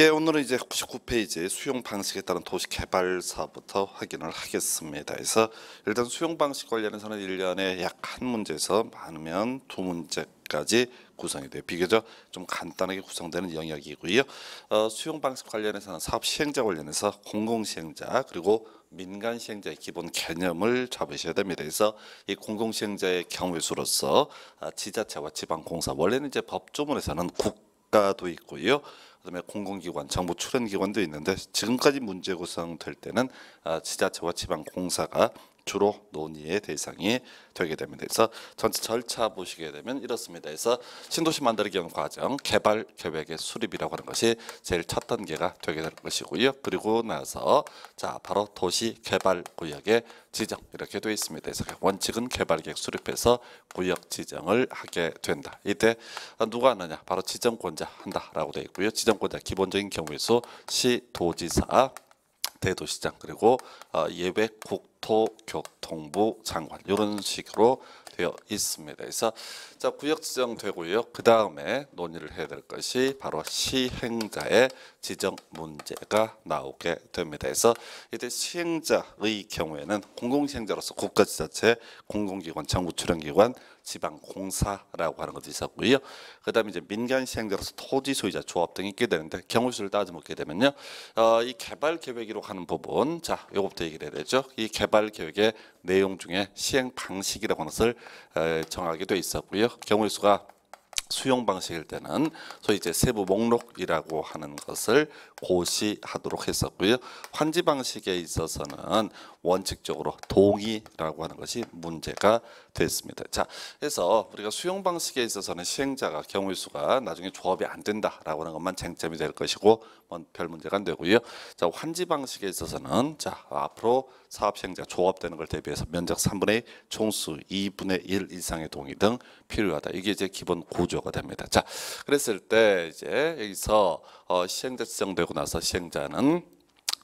예, 오늘은 이제 99페이지 수용 방식에 따른 도시 개발사부터 확인을 하겠습니다. 그래서 일단 수용 방식 관련해서는 1년에 약한 문제에서 많으면 두 문제 까지 구성이 돼요. 비교적 좀 간단하게 구성되는 영역이고요. 어, 수용 방식 관련해서는 사업 시행자 관련해서 공공 시행자 그리고 민간 시행자의 기본 개념을 잡으셔야 됩니다. 그래서 이 공공 시행자의 경우 수로서 아, 지자체와 지방공사 원래는 이제 법조문에서는 국 국가도 있고요. 그다음에 공공기관, 정부 출연기관도 있는데 지금까지 문제 구성될 때는 아, 지자체와 지방공사가 주로 논의의 대상이 되게 됩니다. 그래서 전체 절차 보시게 되면 이렇습니다. 그래서 신도시 만들기 과정 개발 계획의 수립이라고 하는 것이 제일 첫 단계가 되게 될 것이고요. 그리고 나서 자 바로 도시 개발 구역의 지정 이렇게 되어 있습니다. 그래서 원칙은 개발 계획 수립해서 구역 지정을 하게 된다. 이때 누가 하느냐 바로 지정권자 한다라고 되어 있고요. 지정권자 기본적인 경우의 수 시도지사 대도시장 그리고 어, 예외 국토교통부 장관 이런 식으로 되어 있습니다. 그래서 자 구역 지정되고요. 그 다음에 논의를 해야 될 것이 바로 시행자의 지정 문제가 나오게 됩니다. 그래서 이때 시행자의 경우에는 공공시행자로서 국가지자체, 공공기관, 정부 출연기관, 지방공사라고 하는 것도 있었고요. 그 다음에 이제 민간 시행자로서 토지 소유자 조합 등이 있게 되는데 경우 수를 따져먹게 되면요. 어, 이 개발 계획이라고 하는 부분, 자, 요것부터 얘기를 해야 되죠. 이 개발 계획의 내용 중에 시행 방식이라고 하는 것을 에, 정하게 돼 있었고요. 경우 수가 수용 방식일 때는 소위 이제 세부 목록이라고 하는 것을 고시하도록 했었고요. 환지 방식에 있어서는 원칙적으로 동의라고 하는 것이 문제가 됐습니다. 자, 그래서 우리가 수용 방식에 있어서는 시행자가 경우의 수가 나중에 조합이 안 된다라고 하는 것만 쟁점이 될 것이고 별 문제가 안 되고요. 자, 환지 방식에 있어서는 자, 앞으로 사업 시행자 조합되는 걸 대비해서 면적 3분의 총수 2분의 1 이상의 동의 등 필요하다. 이게 이제 기본 구조가 됩니다. 자, 그랬을 때 이제 여기서 어, 시행자 지정되고 나서 시행자는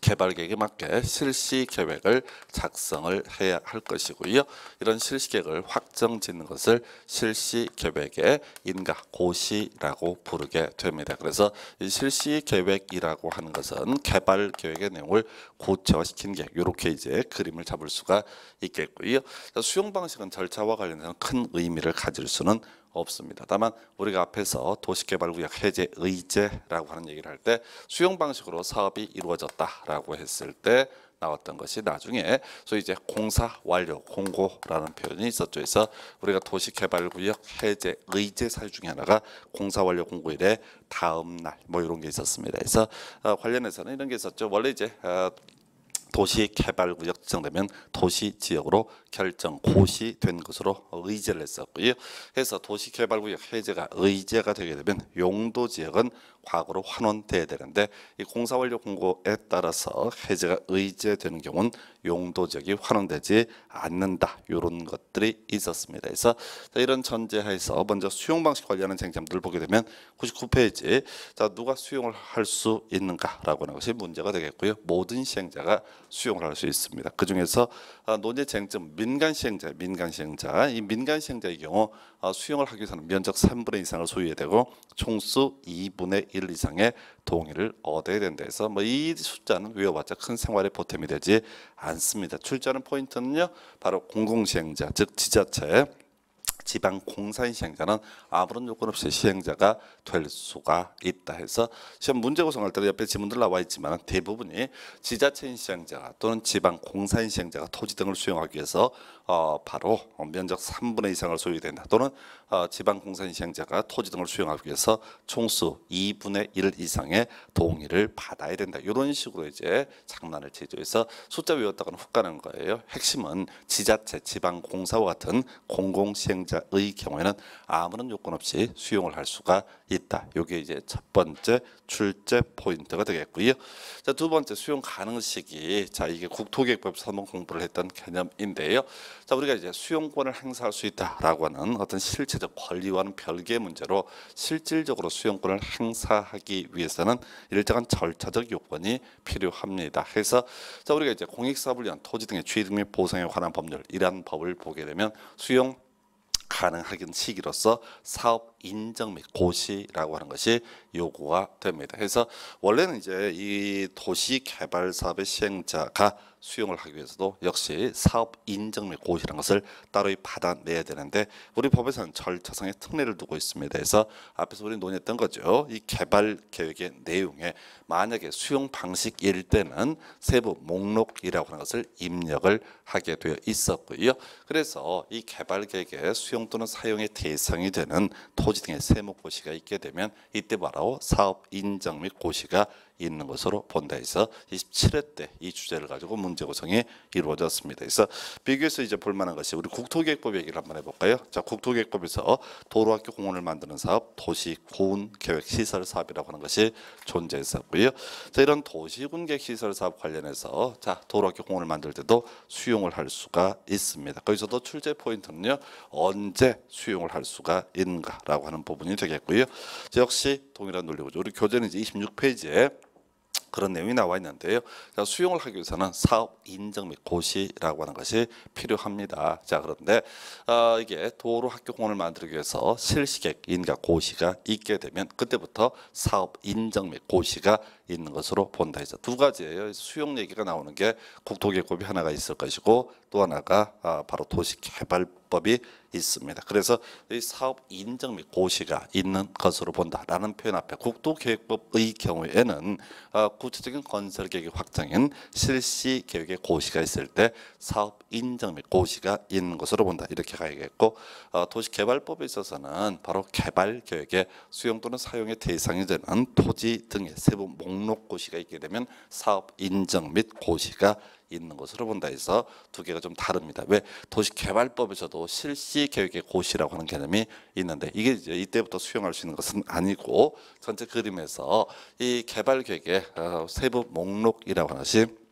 개발계획에 맞게 실시 계획을 작성을 해야 할 것이고요. 이런 실시 계획을 확정 짓는 것을 실시 계획의 인가 고시라고 부르게 됩니다. 그래서 실시 계획이라고 하는 것은 개발 계획의 내용을 고쳐시킨 게 이렇게 이제 그림을 잡을 수가 있겠고요. 수용 방식은 절차와 관련해서 큰 의미를 가질 수는 없습니다. 다만 우리가 앞에서 도시개발구역 해제 의제라고 하는 얘기를 할 때 수용 방식으로 사업이 이루어졌다라고 했을 때 나왔던 것이 나중에 소위 이제 공사 완료 공고라는 표현이 있었죠. 그래서 우리가 도시개발구역 해제 의제 사유 중에 하나가 공사 완료 공고일에 다음 날뭐 이런 게 있었습니다. 그래서 어, 관련해서는 이런 게 있었죠. 원래 이제 어, 도시개발구역 지정되면 도시지역으로 결정 고시된 것으로 의제를 했었고요. 그래서 도시개발구역 해제가 의제가 되게 되면 용도지역은 과거로 환원돼야 되는데 이 공사완료 공고에 따라서 해제가 의제되는 경우는 용도지역이 환원되지 않는다. 이런 것들이 있었습니다. 그래서 이런 전제하에서 먼저 수용 방식 관련한 쟁점들을 보게 되면 99페이지 자 누가 수용을 할 수 있는가라고 하는 것이 문제가 되겠고요. 모든 시행자가 수용을 할 수 있습니다. 그 중에서 아, 논의 쟁점 민간 시행자, 민간 시행자, 이 민간 시행자의 경우 아, 수용을 하기 위해서는 면적 3분의 이상을 소유해야 되고 총수 2분의 1 이상의 동의를 얻어야 된다 해서 뭐 이 숫자는 외워봤자 큰 생활에 보탬이 되지 않습니다. 출제하는 포인트는요, 바로 공공시행자, 즉 지자체. 지방 공산 시행자는 아무런 요건 없이 시행자가 될 수가 있다 해서 시험 문제 구성할 때 옆에 지문들 나와 있지만 대부분이 지자체인 시행자가 또는 지방 공산 시행자가 토지 등을 수용하기 위해서 어 바로 면적 3분의 이상을 소유해야 된다 또는 어 지방 공산 시행자가 토지 등을 수용하기 위해서 총수 2분의 1 이상의 동의를 받아야 된다 이런 식으로 이제 장난을 제조해서 숫자 외웠다가는 훅 가는 거예요 핵심은 지자체 지방 공사와 같은 공공 시행자 사자의 경우에는 아무런 요건 없이 수용을 할 수가 있다. 이게 이제 첫 번째 출제 포인트가 되겠고요. 자, 두 번째 수용 가능 시기. 자, 이게 국토계획법에번 공부를 했던 개념인데요. 자, 우리가 이제 수용권을 행사할 수 있다라고 하는 어떤 실체적 권리와는 별개의 문제로 실질적으로 수용권을 행사하기 위해서는 일정한 절차적 요건이 필요합니다. 해서 자, 우리가 이제 공익사업을 위한 토지 등의 취득 및 보상에 관한 법률 이러 법을 보게 되면 수용 가능한 하 시기로서 사업 인정및 고시라고 하는 것이 요구가 됩니다. 그래서 원래는 이제 이 도시 개발 사업의 시행자가 수용을 하기 위해서도 역시 사업 인증 및 고시라는 것을 따로 받아내야 되는데 우리 법에서는 절차상의 특례를 두고 있습니다. 그래서 앞에서 우리 논의했던 거죠. 이 개발 계획의 내용에 만약에 수용 방식일 때는 세부 목록이라고 하는 것을 입력을 하게 되어 있었고요. 그래서 이 개발 계획의 수용 또는 사용의 대상이 되는 토지 등의 세무 고시가 있게 되면 이때 바로 사업 인정 및 고시가 있는 것으로 본다 해서 27회 때 이 주제를 가지고 문제 구성이 이루어졌습니다. 그래서 비교해서 이제 볼만한 것이 우리 국토계획법 얘기를 한번 해볼까요? 자, 국토계획법에서 도로학교 공원을 만드는 사업, 도시 고 계획 시설 사업이라고 하는 것이 존재했었고요. 자, 이런 도시군 계획 시설 사업 관련해서 자, 도로학교 공원을 만들 때도 수용을 할 수가 있습니다. 거기서도 출제 포인트는요, 언제 수용을 할 수가 있는가라고 하는 부분이 되겠고요. 역시 동일한 논리고죠. 우리 교재는 이제 26페이지에 그런 내용이 나와 있는데요. 자, 수용을 하기 위해서는 사업 인증 및 고시라고 하는 것이 필요합니다. 자 그런데 어, 이게 도로 학교 공원을 만들기 위해서 실시객 인가 고시가 있게 되면 그때부터 사업 인증 및 고시가 있는 것으로 본다 해서 두 가지예요. 수용 얘기가 나오는 게국토계획이 하나가 있을 것이고 또 하나가 아, 바로 도시개발법이 있습니다. 그래서 이 사업 인정 및 고시가 있는 것으로 본다라는 표현 앞에 국토계획법의 경우에는 어, 구체적인 건설 계획 확정인 실시 계획의 고시가 있을 때 사업 인정 및 고시가 있는 것으로 본다 이렇게 가야겠고 어, 도시개발법에 있어서는 바로 개발 계획의 수용 또는 사용의 대상이 되는 토지 등의 세부 목록 고시가 있게 되면 사업 인정 및 고시가 있는 것으로 본다 해서 두 개가 좀 다릅니다. 왜 도시개발법에서도 실시 계획의 고시라고 하는 개념이 있는데 이게 이제 이때부터 수용할 수 있는 것은 아니고 전체 그림에서 이 개발 계획의 어, 세부 목록이라고 하나씩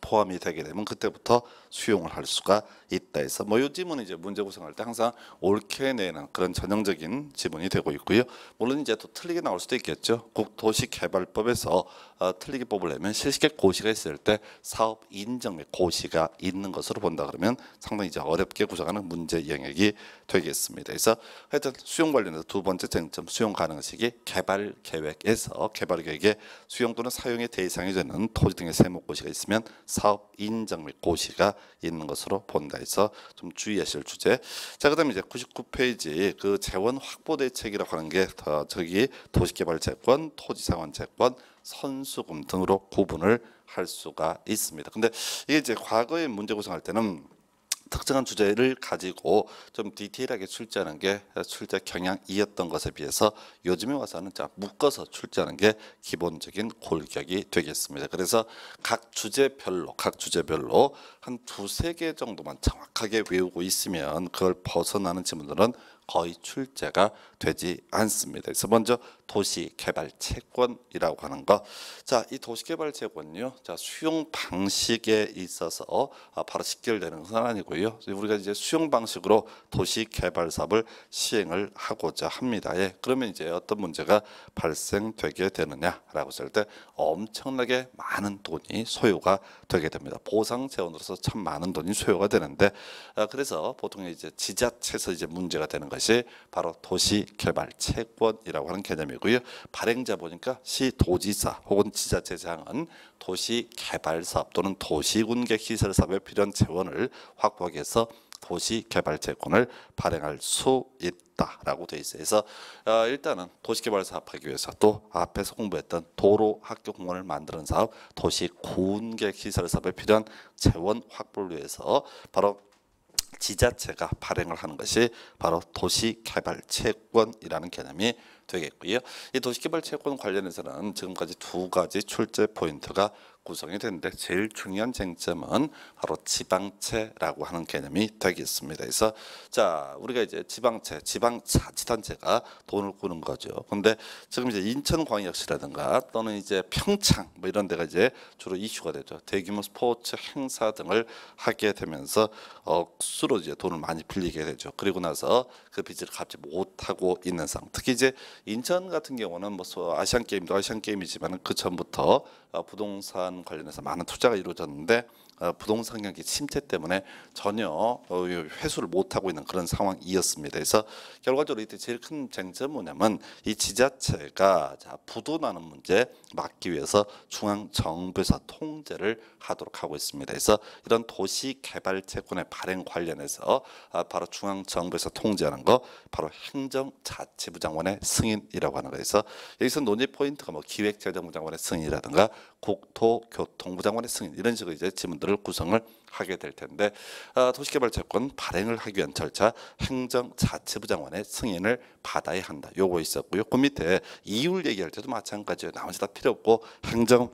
포함이 되게 되면 그때부터 수용을 할 수가 있다 해서 뭐이 지문은 이제 문제 구성할 때 항상 옳게 내는 그런 전형적인 지문이 되고 있고요. 물론 이제 또 틀리게 나올 수도 있겠죠. 국도시개발법에서 어, 틀리게 뽑으려면 실시객 고시가 있을 때 사업 인정의 고시가 있는 것으로 본다 그러면 상당히 이제 어렵게 구성하는 문제 영역이 되겠습니다. 그래서 하여튼 수용 관련해서 두 번째 쟁점 수용 가능 시기 개발 계획에서 개발 계획에 수용 또는 사용의 대상이 되는 토지 등의 세목 고시가 있으면 사업 인정 및 고시가 있는 것으로 본다 해서 좀 주의하실 주제. 자, 그다음에 이제 99페이지 그 재원 확보 대책이라고 하는 게 저기 도시개발 채권 토지 상환 채권 선수금 등으로 구분을 할 수가 있습니다. 근데 이게 이제 과거의 문제 구성할 때는 특정한 주제를 가지고 좀 디테일하게 출제하는 게 출제 경향이었던 것에 비해서 요즘에 와서는 자 묶어서 출제하는 게 기본적인 골격이 되겠습니다. 그래서 각 주제별로 각 주제별로 한 두세 개 정도만 정확하게 외우고 있으면 그걸 벗어나는 질문들은 거의 출제가 되지 않습니다. 그래서 먼저 도시개발채권이라고 하는 거. 자, 이 도시개발채권요. 자, 수용 방식에 있어서 아, 바로 직결되는 건 아니고요. 우리가 이제 수용 방식으로 도시개발 사업을 시행을 하고자 합니다. 예. 그러면 이제 어떤 문제가 발생되게 되느냐라고 했때 엄청나게 많은 돈이 소요가 되게 됩니다. 보상 재원으로서 참 많은 돈이 소요가 되는데 아, 그래서 보통 이제 지자체에서 이제 문제가 되는 것이 바로 도시개발채권이라고 하는 개념이고 되고요. 발행자 보니까 시도지사 혹은 지자체장은 도시개발사업 또는 도시군객시설사업에 필요한 재원을 확보하기 위해서 도시개발채권을 발행할 수 있다라고 돼 있어요. 그래서 어, 일단은 도시개발 사업하기 위해서 또 앞에서 공부했던 도로, 학교, 공원을 만드는 사업, 도시 군객시설 사업에 필요한 재원 확보를 위해서 바로 지자체가 발행을 하는 것이 바로 도시개발채권이라는 개념이 되겠고요. 이 도시개발채권 관련해서는 지금까지 두 가지 출제 포인트가 구성이 되는데 제일 중요한 쟁점은 바로 지방체라고 하는 개념이 되겠습니다. 그래서 자 우리가 이제 지방체, 지방자치단체가 돈을 꾸는 거죠. 근데 지금 이제 인천광역시라든가 또는 이제 평창 뭐 이런 데가 이제 주로 이슈가 되죠. 대규모 스포츠 행사 등을 하게 되면서 억수로 이제 돈을 많이 빌리게 되죠. 그리고 나서 그빚을 갚지 못하고 있는 상. 특히 이제 인천 같은 경우는 뭐 아시안 게임도 아시안 게임이지만 그 전부터 어, 부동산 관련해서 많은 투자가 이루어졌는데 어, 부동산 경기 침체 때문에 전혀 어, 회수를 못하고 있는 그런 상황이었습니다. 그래서 결과적으로 이때 제일 큰 쟁점은 뭐냐면 이 지자체가 부도나는 문제 막기 위해서 중앙정부에서 통제를 하도록 하고 있습니다. 그래서 이런 도시개발채권의 발행 관련해서 아, 바로 중앙정부에서 통제하는 거 바로 행정자치부 장관의 승인이라고 하는 거에서 여기서 논의 포인트가 뭐 기획재정부 장관의 승인이라든가 국토교통부 장관의 승인 이런 식으로 이제 지문들을 구성을 하게 될 텐데 아, 도시개발채권 발행을 하기 위한 절차 행정자치부 장관의 승인을 받아야 한다. 요거 있었고요. 그 밑에 이율 얘기할 때도 마찬가지예요. 나머지 다 필요 없고 행정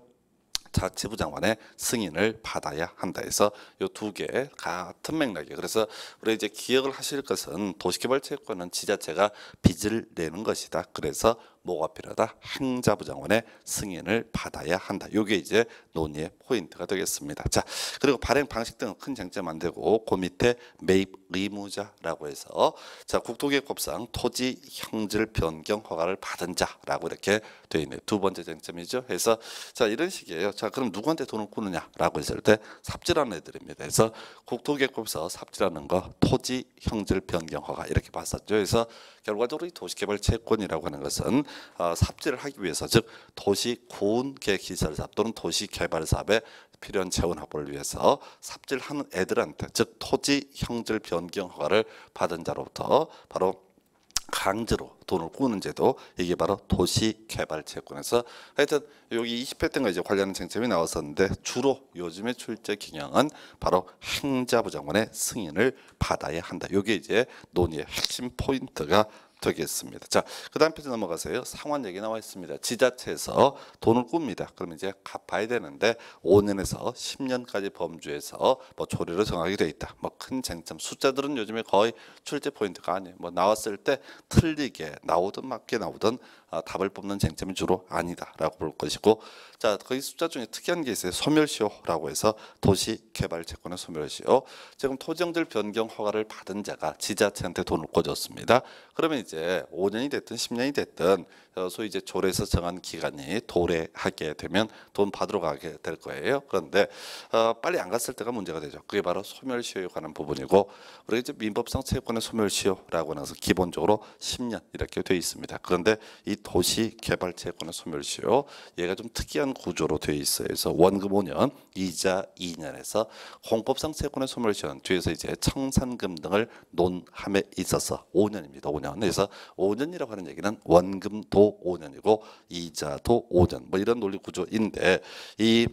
자치부 장관의 승인을 받아야 한다 해서 요 두 개 같은 맥락이에요. 그래서 우리 이제 기억을 하실 것은 도시개발채권은 지자체가 빚을 내는 것이다. 그래서 뭐가 필요하다? 행자부 장관의 승인을 받아야 한다. 이게 이제 논의의 포인트가 되겠습니다. 자, 그리고 발행 방식 등큰 쟁점 안 되고 그 밑에 매입 의무자라고 해서 자 국토계획법상 토지 형질 변경 허가를 받은 자라고 이렇게 돼 있네. 두 번째 쟁점이죠. 해서자 이런 식이에요. 자 그럼 누구한테 돈을 꾸느냐라고 했을 때 삽질하는 애들입니다. 그래서 국토계획법서 삽질하는 거 토지 형질 변경 허가 이렇게 봤었죠. 그래서 결과적으로 이 도시개발 채권이라고 하는 것은 어, 삽질을 하기 위해서 즉 도시 고운계 기술사업 또는 도시 개발사업에 필요한 재원 확보를 위해서 삽질하는 애들한테 즉 토지 형질 변경 허가를 받은 자로부터 바로 강제로 돈을 꾸는 제도 이게 바로 도시개발채권에서 하여튼 여기 20회 때가 이제 관련 쟁점이 나왔었는데 주로 요즘의 출제 경향은 바로 행자부 장관의 승인을 받아야 한다. 이게 이제 논의의 핵심 포인트가 되겠습니다. 자, 그 다음 페이지 넘어가세요. 상환 얘기 나와 있습니다. 지자체에서 돈을 꿉니다. 그럼 이제 갚아야 되는데 5년에서 10년까지 범주에서 뭐 조례로 정하게 돼 있다. 뭐 큰 쟁점 숫자들은 요즘에 거의 출제 포인트가 아니에요. 뭐 나왔을 때 틀리게 나오든 맞게 나오든 아, 답을 뽑는 쟁점이 주로 아니다라고 볼 것이고 자 거기 숫자 중에 특이한 게 있어요 소멸시효라고 해서 도시 개발 채권의 소멸시효 지금 토지형질 변경 허가를 받은 자가 지자체한테 돈을 꿔줬습니다 그러면 이제 5년이 됐든 10년이 됐든 어, 소위 이제 조례에서 정한 기간이 도래하게 되면 돈 받으러 가게 될 거예요 그런데 어, 빨리 안 갔을 때가 문제가 되죠 그게 바로 소멸시효에 관한 부분이고 우리가 이제 민법상 채권의 소멸시효라고 나서 기본적으로 10년 이렇게 돼 있습니다 그런데 이 도시 개발 채권의 소멸시효 얘가 좀 특이한 구조로 되어 있어요. 그래서 원금 5년, 이자 2년에서 공법상 채권의 소멸시효는 뒤에서 이제 청산금 등을 논함에 있어서 5년입니다. 5년. 그래서 5년이라고 하는 얘기는 원금도 5년이고 이자도 5년. 뭐 이런 논리 구조인데 이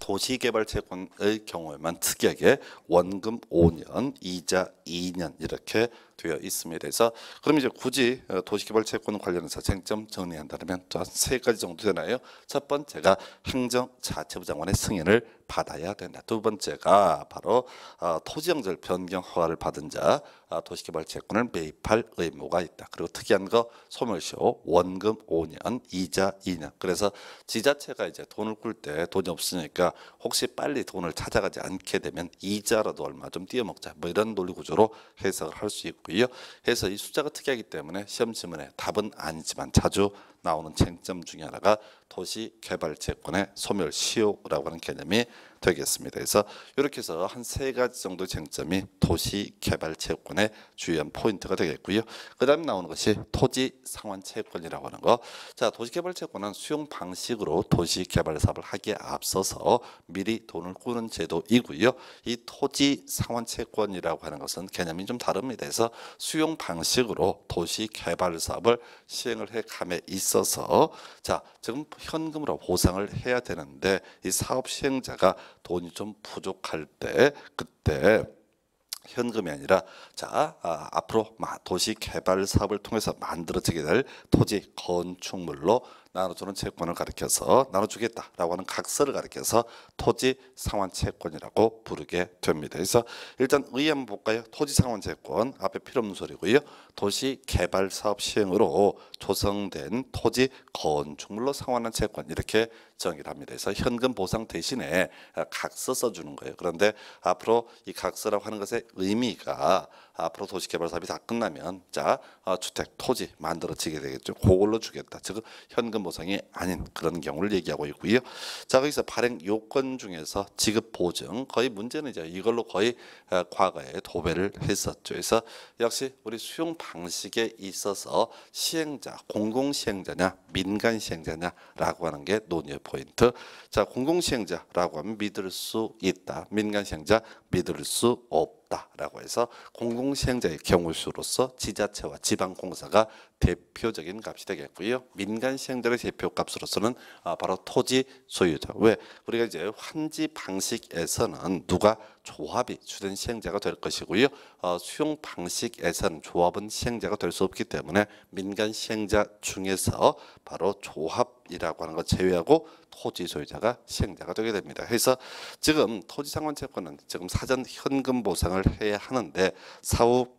도시개발채권의 경우에만 특이하게 원금 5년, 이자 2년 이렇게 되어 있습니다. 그래서 그럼 이제 굳이 어, 도시개발 채권 관련해서 쟁점 정리한다면 한세 가지 정도 되나요? 첫 번째가 행정자치부 장관의 승인을 받아야 된다. 두 번째가 바로 어, 토지형절 변경 허가를 받은 자 어, 도시개발 채권을 매입할 의무가 있다. 그리고 특이한 거 소멸시효 원금 5년 이자 2년. 그래서 지자체가 이제 돈을 꿀 때 돈이 없으니까 혹시 빨리 돈을 찾아가지 않게 되면 이자라도 얼마 좀 띄어먹자. 뭐 이런 논리 구조로 해석을 할수있고 있고요. 해서 이 숫자가 특이하기 때문에 시험 지문에 답은 아니지만 자주 나오는 쟁점 중에 하나가 도시 개발 지역권의 소멸 시효라고 하는 개념이 되겠습니다. 그래서 이렇게 해서 한 세 가지 정도 쟁점이 도시 개발 채권의 주요한 포인트가 되겠고요. 그다음 에 나오는 것이 토지 상환 채권이라고 하는 거. 자, 도시 개발 채권은 수용 방식으로 도시 개발 사업을 하기에 앞서서 미리 돈을 꾸는 제도이고요. 이 토지 상환 채권이라고 하는 것은 개념이 좀 다릅니다. 그래서 수용 방식으로 도시 개발 사업을 시행을 해 감에 있어서 자, 지금 현금으로 보상을 해야 되는데 이 사업 시행자가 돈이 좀 부족할 때 그때 현금이 아니라 자 아, 앞으로 도시 개발 사업을 통해서 만들어지게 될 토지 건축물로 나눠주는 채권을 가리켜서 나눠주겠다라고 하는 각서를 가리켜서 토지 상환 채권이라고 부르게 됩니다. 그래서 일단 의의 한번 볼까요? 토지 상환 채권 앞에 필요 없는 소리고요. 도시 개발 사업 시행으로 조성된 토지 건축물로 상환한 채권 이렇게 정의를 합니다. 그래서 현금 보상 대신에 각서 써주는 거예요. 그런데 앞으로 이 각서라고 하는 것의 의미가 앞으로 도시개발 사업이 다 끝나면 자 어, 주택 토지 만들어지게 되겠죠. 그걸로 주겠다. 즉 현금 보상이 아닌 그런 경우를 얘기하고 있고요. 자 거기서 발행 요건 중에서 지급 보증 거의 문제는 이제 이걸로 거의 어, 과거에 도배를 했었죠. 그래서 역시 우리 수용 방식에 있어서 시행자 공공 시행자냐 민간 시행자냐라고 하는 게논의 포인트. 자, 공공시행자라고 하면 믿을 수 있다. 민간시행자 믿을 수 없다라고 해서 공공시행자의 경우수로서 지자체와 지방공사가 대표적인 값이 되겠고요. 민간시행자의 대표값으로서는 아, 바로 토지 소유자. 왜? 우리가 이제 환지 방식에서는 누가 조합이 주된 시행자가 될 것이고요. 어, 수용 방식에서는 조합은 시행자가 될 수 없기 때문에 민간시행자 중에서 바로 조합이라고 하는 것 제외하고 토지 소유자가 시행자가 되게 됩니다. 그래서 지금 토지상환 채권은 지금 사전 현금 보상을 해야 하는데 사후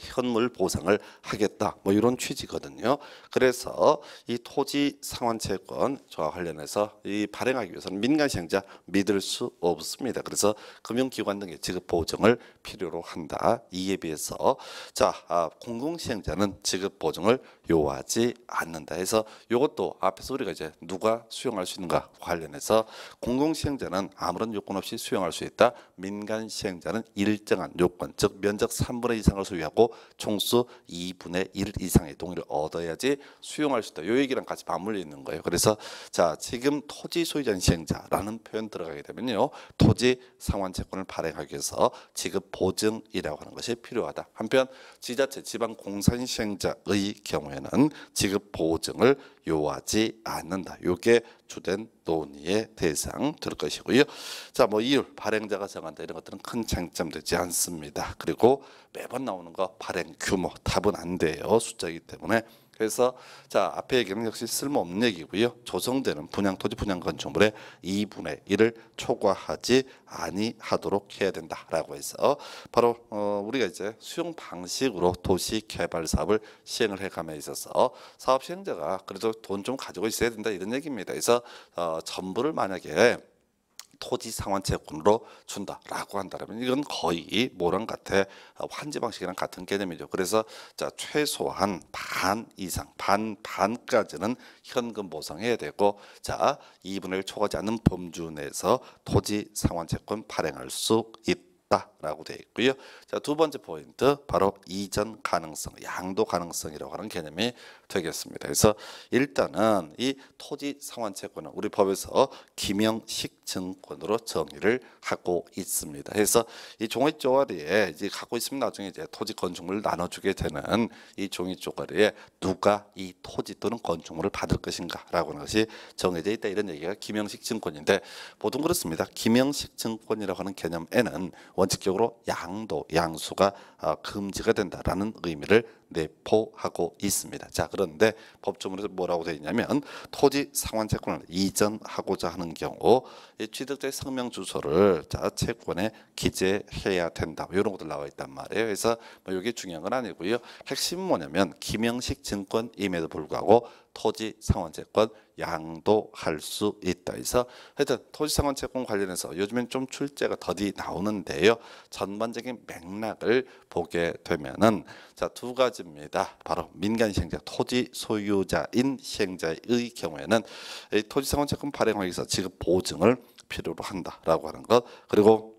현물 보상을 하겠다. 뭐 이런 취지거든요. 그래서 이 토지 상환 채권과 관련해서 이 발행하기 위해서는 민간 시행자 믿을 수 없습니다. 그래서 금융기관 등의 지급 보증을 필요로 한다. 이에 비해서 자 아, 공공 시행자는 지급 보증을 요하지 않는다. 해서 이것도 앞에서 우리가 이제 누가 수용할 수 있는가 관련해서 공공 시행자는 아무런 요건 없이 수용할 수 있다. 민간 시행자는 일정한 요건 즉 면적 3분의 이상을 소유하고 총수 2분의 1 이상의 동의를 얻어야지 수용할 수 있다. 요 얘기랑 같이 맞물려 있는 거예요. 그래서 자 지금 토지 소유자인 시행자라는 표현 들어가게 되면요. 토지 상환 채권을 발행하기 위해서 지급 보증이라고 하는 것이 필요하다. 한편 지자체 지방 공산 시행자의 경우에는 지급 보증을 요하지 않는다. 요게 주된 논의의 대상 될 것이고요. 자, 뭐 이율 발행자가 정한다 이런 것들은 큰 쟁점 되지 않습니다. 그리고 매번 나오는 거 발행 규모 답은 안 돼요. 숫자이기 때문에 그래서 자 앞에 얘기는 역시 쓸모없는 얘기고요. 조성되는 분양 토지 분양 건축물의 2분의 1을 초과하지 아니하도록 해야 된다라고 해서 바로 어, 우리가 이제 수용 방식으로 도시 개발 사업을 시행을 해감에 있어서 사업 시행자가 그래도 돈 좀 가지고 있어야 된다 이런 얘기입니다. 그래서 어, 전부를 만약에 토지 상환채권으로 준다라고 한다면 이건 거의 모랑 같아 어, 환지 방식이랑 같은 개념이죠. 그래서 자 최소한 반 이상 반 반까지는 현금 보상해야 되고 자 2분의 초과하지 않는 범주 내에서 토지 상환채권 발행할 수 있다. 라고 되어 있고요. 자, 두 번째 포인트 바로 이전 가능성, 양도 가능성이라고 하는 개념이 되겠습니다. 그래서 일단은 이 토지 상환채권은 우리 법에서 김영식 증권으로 정의를 하고 있습니다. 그래서 이 종이 쪼가리에 이제 갖고 있으면 나중에 이제 토지 건축물을 나눠주게 되는 이 종이 쪼가리에 누가 이 토지 또는 건축물을 받을 것인가라고 하는 것이 정해져 있다 이런 얘기가 김영식 증권인데 보통 그렇습니다. 김영식 증권이라고 하는 개념에는 원칙적으로 양도 양수가 어, 금지가 된다라는 의미를 내포하고 있습니다. 자 그런데 법조문에서 뭐라고 되어 있냐면 토지 상환 채권을 이전하고자 하는 경우 이 취득자의 성명 주소를 자 채권에 기재해야 된다 뭐 이런 것들 나와 있단 말이에요. 그래서 뭐 이게 중요한 건 아니고요. 핵심 은 뭐냐면 김영식 증권임에도 불구하고 토지 상환 채권 양도할 수 있다. 그래서 하여튼 토지상환 채권 관련해서 요즘엔 좀 출제가 더디 나오는데요. 전반적인 맥락을 보게 되면은 자두 가지입니다. 바로 민간 시행자, 토지 소유자인 시행자의 경우에는 토지상환 채권 발행을 위해서 지급 보증을 필요로 한다라고 하는 것 그리고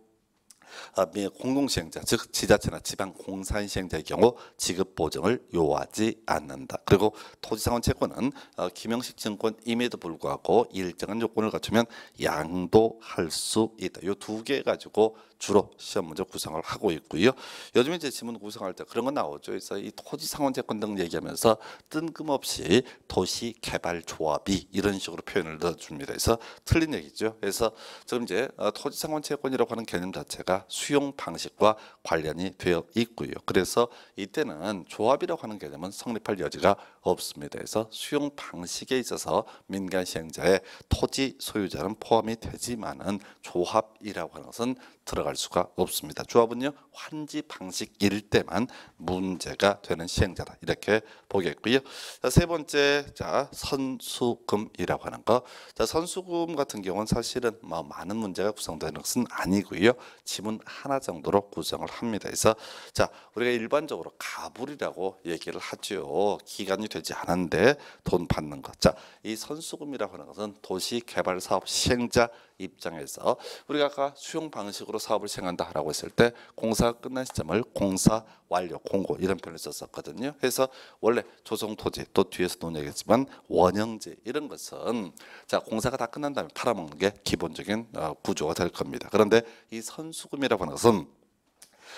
어, 공동시행자즉 지자체나 지방공사시행자의 경우 지급 보증을 요하지 않는다. 그리고 토지상환 채권은 어, 김영식 증권임에도 불구하고 일정한 조건을 갖추면 양도할 수 있다. 이 두 개 가지고 주로 시험 문제 구성을 하고 있고요. 요즘 이제 지문 구성할 때 그런 거 나오죠. 그래서 이 토지 상환 채권 등 얘기하면서 뜬금없이 도시 개발 조합이 이런 식으로 표현을 넣어줍니다. 그래서 틀린 얘기죠. 그래서 지금 이제 어, 토지 상환 채권이라고 하는 개념 자체가 수용 방식과 관련이 되어 있고요. 그래서 이때는 조합이라고 하는 개념은 성립할 여지가 없습니다. 그래서 수용 방식에 있어서 민간 시행자의 토지 소유자는 포함이 되지만은 조합이라고 하는 것은 들어갈 수가 없습니다. 조합은요 환지 방식일 때만 문제가 되는 시행자다 이렇게 보겠고요. 자, 세 번째 자 선수금이라고 하는 거. 자 선수금 같은 경우는 사실은 뭐 많은 문제가 구성되는 것은 아니고요. 지문 하나 정도로 구성을 합니다. 그래서 자 우리가 일반적으로 가불이라고 얘기를 하죠. 기간이 되지 않았데돈 받는 것. 자이 선수금이라고 하는 것은 도시개발사업 시행자 입장에서 우리가 아까 수용 방식으로 사업을 시행한다라고 했을 때 공사가 끝난 시점을 공사 완료 공고 이런 표현을 썼었거든요. 그래서 원래 조성 토지 또 뒤에서 논의하겠지만 원형지 이런 것은 자 공사가 다 끝난 다음에 팔아먹는 게 기본적인 어, 구조가 될 겁니다. 그런데 이 선수금이라고 하는 것은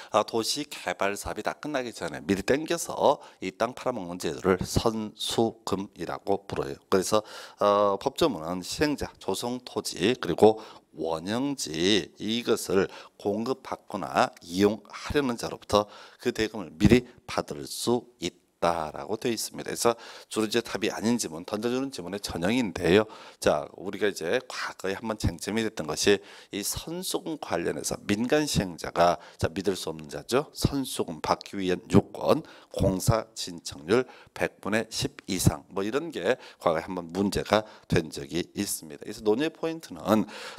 아, 도시 개발 사업이 다 끝나기 전에 미리 땡겨서 이 땅 팔아먹는 제도를 선수금이라고 불러요 그래서 어, 법조문은 시행자, 조성토지 그리고 원형지 이것을 공급받거나 이용하려는 자로부터 그 대금을 미리 받을 수 있다. 있다라고 되어 있습니다. 그래서 주로 이제 답이 아닌 지문, 던져주는 지문의 전형인데요. 자, 우리가 이제 과거에 한번 쟁점이 됐던 것이 이 선수금 관련해서 민간 시행자가 자 믿을 수 없는 자죠. 선수금 받기 위한 요건, 공사 신청률 100분의 10 이상 뭐 이런 게 과거에 한번 문제가 된 적이 있습니다. 그래서 논의 포인트는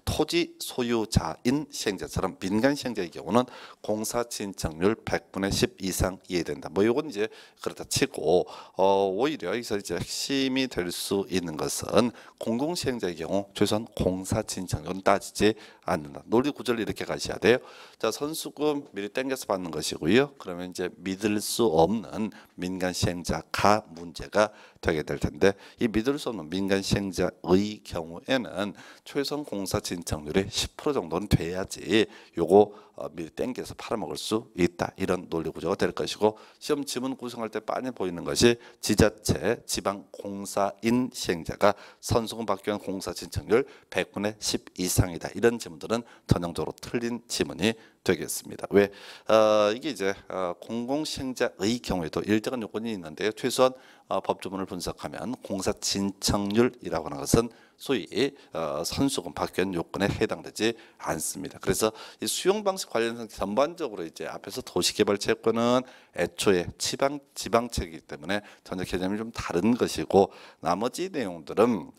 토지 소유자인 시행자처럼 민간 시행자의 경우는 공사 신청률 100분의 10 이상 이해된다. 뭐 이건 이제 그렇다 치고 어, 오히려 여기서 이제 핵심이 될 수 있는 것은 공공시행자의 경우 최소한 공사 진창은 따지지 않는다. 논리 구절를 이렇게 가셔야 돼요. 자 선수금 미리 땡겨서 받는 것이고요. 그러면 이제 믿을 수 없는 민간 시행자가 문제가 되게 될 텐데 이 믿을 수 없는 민간 시행자의 경우에는 최소한 공사 진창률이 10% 정도는 돼야지 요거 어, 미리 땡겨서 팔아먹을 수 있다. 이런 논리 구조가 될 것이고 시험 지문 구성할 때 빤히 보이는 것이 지자체 지방 공사인 시행자가 선수금 받기 위한 공사 신청률 100분의 10 이상이다. 이런 지문들은 전형적으로 틀린 지문이 되겠습니다. 왜 어, 이게 이제 어, 공공시행자의 경우에도 일정한 요건이 있는데 최소한 어, 법조문을 분석하면 공사 진척률이라고 하는 것은 소위 어, 선수금 박견 요건에 해당되지 않습니다. 그래서 이 수용 방식 관련해서 전반적으로 이제 앞에서 도시개발 채권은 애초에 지방 지방책이기 때문에 전혀 개념이 좀 다른 것이고 나머지 내용들은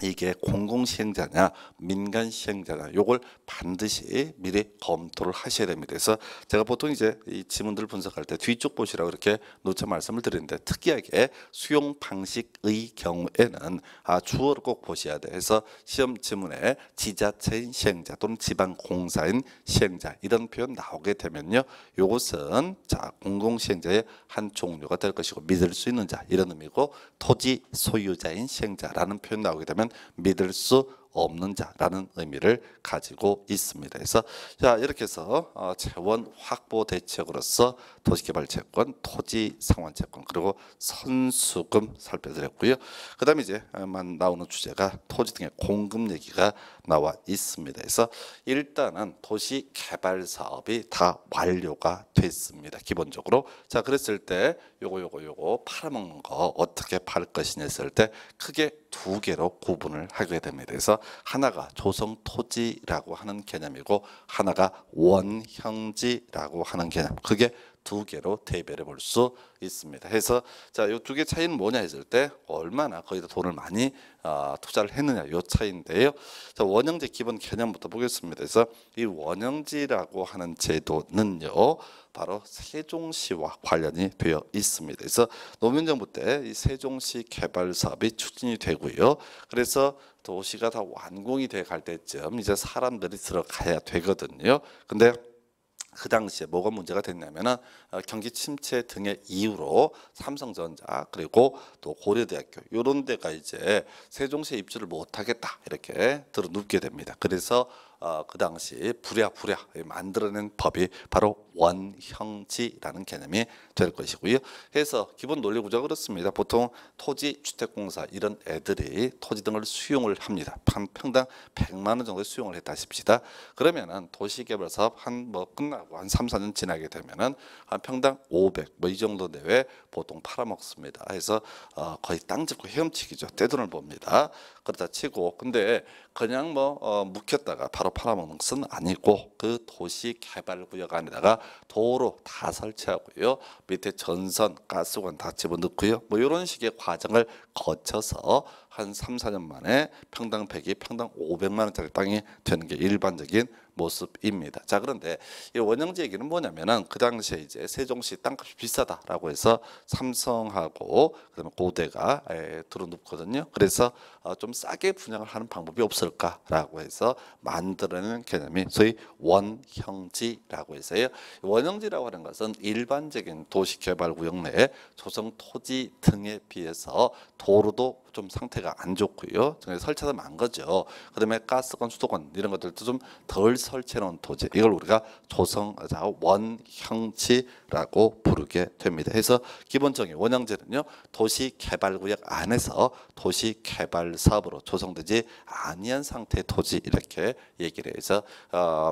이게 공공 시행자냐 민간 시행자냐 요걸 반드시 미리 검토를 하셔야 됩니다. 그래서 제가 보통 이제 이 지문들 을 분석할 때 뒤쪽 보시라고 이렇게 노차 말씀을 드리는데 특이하게 수용 방식의 경우에는 아 주어를 꼭 보셔야 돼. 그래서 시험 지문에 지자체인 시행자 또는 지방 공사인 시행자 이런 표현 나오게 되면요. 요것은 자 공공 시행자의 한 종류가 될 것이고 믿을 수 있는 자 이런 의미고 토지 소유자인 시행자라는 표현 나오게 되면 않으면 믿을 수 없는 자라는 의미를 가지고 있습니다. 그래서 자 이렇게 해서 어, 재원 확보 대책으로서 도시개발 채권, 토지 상환 채권 그리고 선수금 살펴드렸고요. 그다음에 이제 어, 나오는 주제가 토지 등의 공급 얘기가 나와 있습니다. 그래서 일단은 도시 개발 사업이 다 완료가 됐습니다. 기본적으로 자 그랬을 때 요거 요거 요거 팔아먹는 거 어떻게 팔 것이냐 했을 때 크게 두 개로 구분을 하게 됩니다. 그래서 하나가 조성 토지라고 하는 개념이고 하나가 원형지라고 하는 개념. 그게 두 개로 대별해볼 수 있습니다. 그서 자이 두 개 차이는 뭐냐 했을 때 얼마나 거기다 돈을 많이 어, 투자를 했느냐 요 차이인데요. 자 원형제 기본 개념부터 보겠습니다. 그래서 이 원형지라고 하는 제도는요. 바로 세종시와 관련이 되어 있습니다. 그래서 노무현 정부 때 이 세종시 개발 사업이 추진이 되고요. 그래서 도시가 다 완공이 돼 갈 때쯤 이제 사람들이 들어가야 되거든요. 근데 그 당시에 뭐가 문제가 됐냐면은 어, 경기 침체 등의 이유로 삼성전자 그리고 또 고려대학교 이런 데가 이제 세종시에 입주를 못 하겠다 이렇게 들어 눕게 됩니다. 그래서 어, 그 당시 부랴부랴 만들어낸 법이 바로 원형지라는 개념이 될 것이고요. 그래서 기본 논리 구조가 그렇습니다. 보통 토지, 주택공사 이런 애들이 토지 등을 수용을 합니다. 한 평당 100만 원 정도 수용을 했다 십시다. 그러면은 도시개발 사업 한 뭐 끝나고 한 3, 4년 지나게 되면은 한 평당 500 뭐 이 정도 내외 보통 팔아먹습니다. 그래서 어, 거의 땅 짚고 헤엄치기죠. 떼돈을 봅니다. 그렇다 치고 근데 그냥 뭐 어, 묵혔다가 바로 팔아먹는 것은 아니고 그 도시 개발 구역 안에다가 도로 다 설치하고요 밑에 전선 가스관 다 집어넣고요 뭐 이런 식의 과정을 거쳐서 한 3, 4년 만에 평당 100이 평당 500만 원짜리 땅이 되는 게 일반적인 모습입니다. 자 그런데 이원형지 얘기는 뭐냐면은 그 당시에 이제 세종시 땅값이 비싸다라고 해서 삼성하고 그다음에 고대가 에, 예, 들어눕거든요. 그래서 어, 좀 싸게 분양을 하는 방법이 없을까라고 해서 만들어낸 개념이 소위 원형지라고 해서요. 원형지라고 하는 것은 일반적인 도시개발구역 내 조성 토지 등에 비해서 도로도 좀 상태가 안 좋고요. 설치도 만 거죠. 그다음에 가스건 수도권 이런 것들도 좀덜 설치놓은 토지 이걸 우리가 조성자 아, 원형지라고 부르게 됩니다. 그래서 기본적인 원형지는요 도시 개발구역 안에서 도시 개발 사업으로 조성되지 아니한 상태의 토지 이렇게 얘기를 해서 어,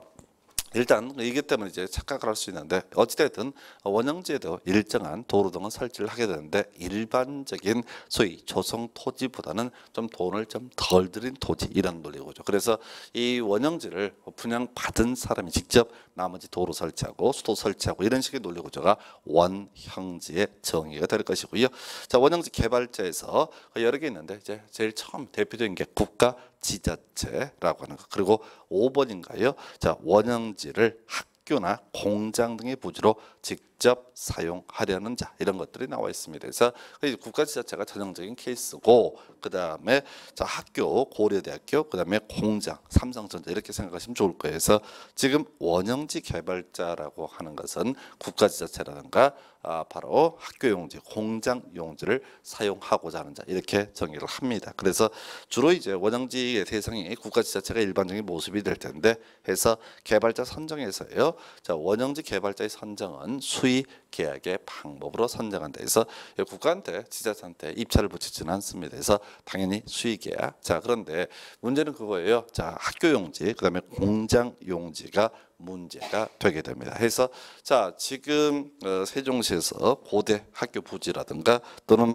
일단 이게 때문에 이제 착각을 할 수 있는데 어찌됐든 원형지에도 일정한 도로등은 설치를 하게 되는데 일반적인 소위 조성 토지보다는 좀 돈을 좀 덜 들인 토지 이런 논리고죠. 그래서 이 원형지를 분양 받은 사람이 직접 나머지 도로 설치하고 수도 설치하고 이런 식의 논리 구조가 원형지의 정의가 될 것이고요. 자 원형지 개발자에서 여러 개 있는데 이제 제일 처음 대표적인 게 국가 지자체라고 하는 거. 그리고 5번인가요? 자, 원형지를 학교나 공장 등의 부지로 직접 사용하려는 자 이런 것들이 나와 있습니다. 그래서 그 국가지자체가 전형적인 케이스고 그 다음에 자 학교 고려대학교 그 다음에 공장 삼성전자 이렇게 생각하시면 좋을 거예요. 그래서 지금 원형지 개발자라고 하는 것은 국가지자체라든가 아, 바로 학교용지, 공장용지를 사용하고자 하는 자 이렇게 정의를 합니다. 그래서 주로 이제 원형지의 대상이 국가지자체가 일반적인 모습이 될 텐데 해서 개발자 선정에서요. 자 원형지 개발자의 선정은 수의 계약의 방법으로 선정한다. 해서 국가한테 지자체한테 입찰을 붙이지는 않습니다. 그래서 당연히 수의 계약. 자 그런데 문제는 그거예요. 자 학교용지, 그다음에 공장용지가 문제가 되게 됩니다. 그서자 지금 어, 세종시에서 고대 학교 부지라든가 또는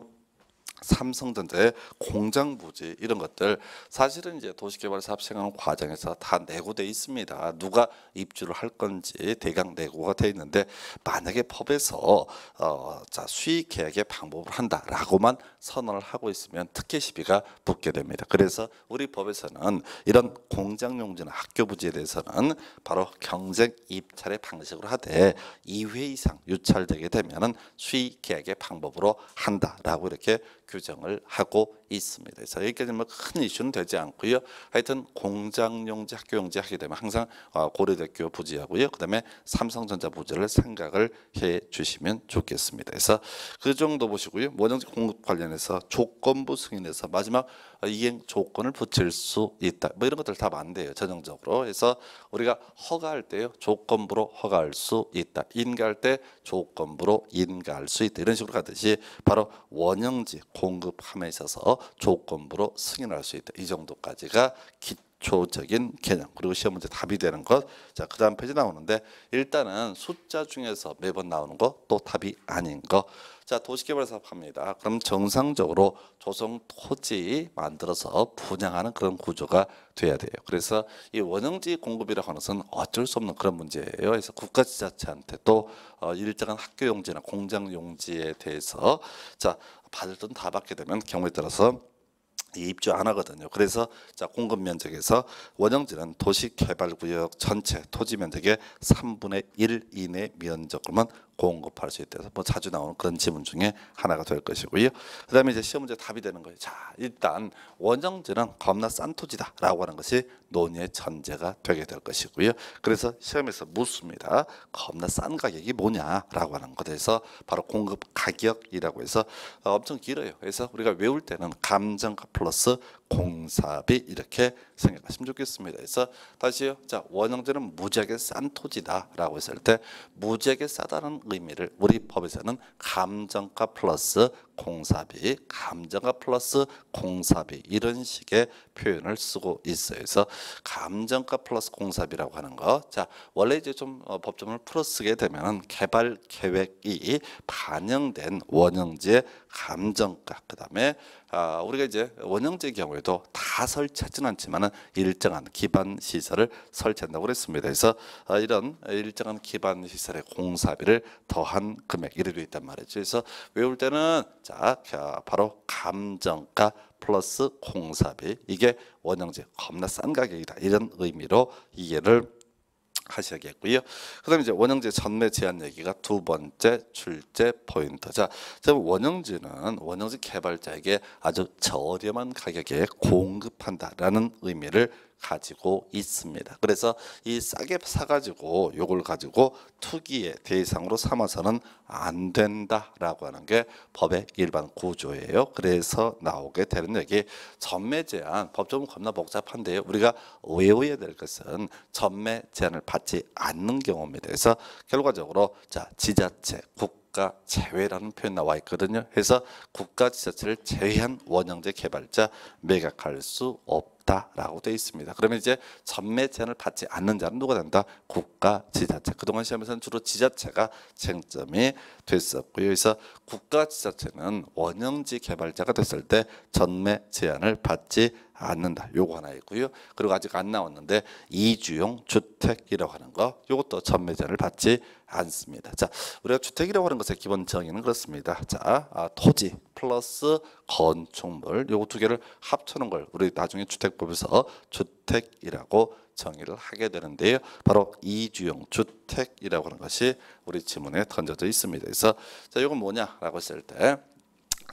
삼성전자의 공장 부지 이런 것들 사실은 이제 도시개발 사업 시행하는 과정에서 다 내고돼 있습니다. 누가 입주를 할 건지 대강 내고가 돼 있는데 만약에 법에서 어, 자 수익 계약의 방법을 한다라고만 선언을 하고 있으면 특혜 시비가 붙게 됩니다. 그래서 우리 법에서는 이런 공장 용지나 학교 부지에 대해서는 바로 경쟁 입찰의 방식으로 하되 2회 이상 유찰되게 되면은 수익 계약의 방법으로 한다라고 이렇게 규정을 하고 있습니다. 그래서 여기까지 뭐큰 이슈는 되지 않고요. 하여튼 공장용지, 학교용지 하게 되면 항상 어, 고려대학교 부지하고요. 그다음에 삼성전자 부지를 생각을 해 주시면 좋겠습니다. 그래서 그 정도 보시고요. 원형지 공급 관련해서 조건부 승인해서 마지막 어, 이행 조건을 붙일 수 있다. 뭐 이런 것들 다 만대요. 전형적으로. 그래서 우리가 허가할 때요. 조건부로 허가할 수 있다. 인가할 때 조건부로 인가할 수 있다. 이런 식으로 가듯이 바로 원형지 공급함에 있어서 조건부로 승인할 수 있다. 이 정도까지가 기, 기초적인 개념 그리고 시험 문제 답이 되는 것. 자, 그다음 페이지 나오는데 일단은 숫자 중에서 매번 나오는 거또 답이 아닌 거. 자, 도시개발 사업합니다. 그럼 정상적으로 조성 토지 만들어서 분양하는 그런 구조가 돼야 돼요. 그래서 이 원형지 공급이라고 하는 것은 어쩔 수 없는 그런 문제예요. 그래서 국가 지자체한테 또 어, 일정한 학교 용지나 공장 용지에 대해서 자, 받을 돈 다 받게 되면 경우에 따라서 입주 안 하거든요. 그래서 자 공급 면적에서 원형지는 도시 개발구역 전체 토지 면적의 3분의 1 이내 면적 그러면 공급할 수 있대서 뭐 자주 나오는 그런 질문 중에 하나가 될 것이고요. 그다음에 이제 시험 문제 답이 되는 거예요. 자, 일단 원정지는 겁나 싼 토지다라고 하는 것이 논의의 전제가 되게 될 것이고요. 그래서 시험에서 묻습니다. 겁나 싼 가격이 뭐냐라고 하는 것에서 바로 공급 가격이라고 해서 어, 엄청 길어요. 그래서 우리가 외울 때는 감정가 플러스 공사비 이렇게 생각하시면 좋겠습니다. 그래서 다시요. 자, 원형제는 무지하게 싼 토지다라고 했을 때 무지하게 싸다는 의미를 우리 법에서는 감정가 플러스 공사비, 감정가 플러스 공사비 이런 식의 표현을 쓰고 있어요. 그래서 감정가 플러스 공사비라고 하는 거. 자, 원래 이제 좀 어, 법조문을 풀어 쓰게 되면은 개발 계획이 반영된 원형지의 감정가 그다음에 아, 우리가 이제 원형제의 경우에도 다 설치하지는 않지만은 일정한 기반 시설을 설치한다고 그랬습니다. 그래서 아, 이런 일정한 기반 시설의 공사비를 더한 금액 이래도 있단 말이죠. 그래서 외울 때는 자, 바로 감정가 플러스 공사비 이게 원형제 겁나 싼 가격이다 이런 의미로 이해를 하셔야겠고요. 그다음 이제 원형제 전매 제한 얘기가 두 번째 출제 포인트. 자, 원형제는 원형제 개발자에게 아주 저렴한 가격에 공급한다라는 의미를 가지고 있습니다. 그래서 이 싸게 사가지고 요걸 가지고 투기의 대상으로 삼아서는 안 된다라고 하는 게 법의 일반 구조예요. 그래서 나오게 되는 얘기 전매 제한 법적은 겁나 복잡한데요. 우리가 외워야 될 것은 전매 제한을 받지 않는 경우입니다. 그래서 결과적으로 자 지자체 국 국가 제외라는 표현 나와 있거든요. 그래서 국가 지자체를 제외한 원형제 개발자 매각할 수 없다라고 되어 있습니다. 그러면 이제 전매 제한을 받지 않는 자는 누가 된다? 국가 지자체. 그동안 시험에서는 주로 지자체가 쟁점이 됐었고요. 그래서 국가 지자체는 원형지 개발자가 됐을 때 전매 제한을 받지 않는다. 요거 하나 있고요. 그리고 아직 안 나왔는데 이주용 주택이라고 하는 거 요것도 전매전을 받지 않습니다. 자, 우리가 주택이라고 하는 것의 기본 정의는 그렇습니다. 자, 아, 토지 플러스 건축물 요거 두 개를 합쳐놓은 걸 우리 나중에 주택법에서 주택이라고 정의를 하게 되는데요. 바로 이주용 주택이라고 하는 것이 우리 지문에 던져져 있습니다. 그래서 자, 요건 뭐냐라고 했을 때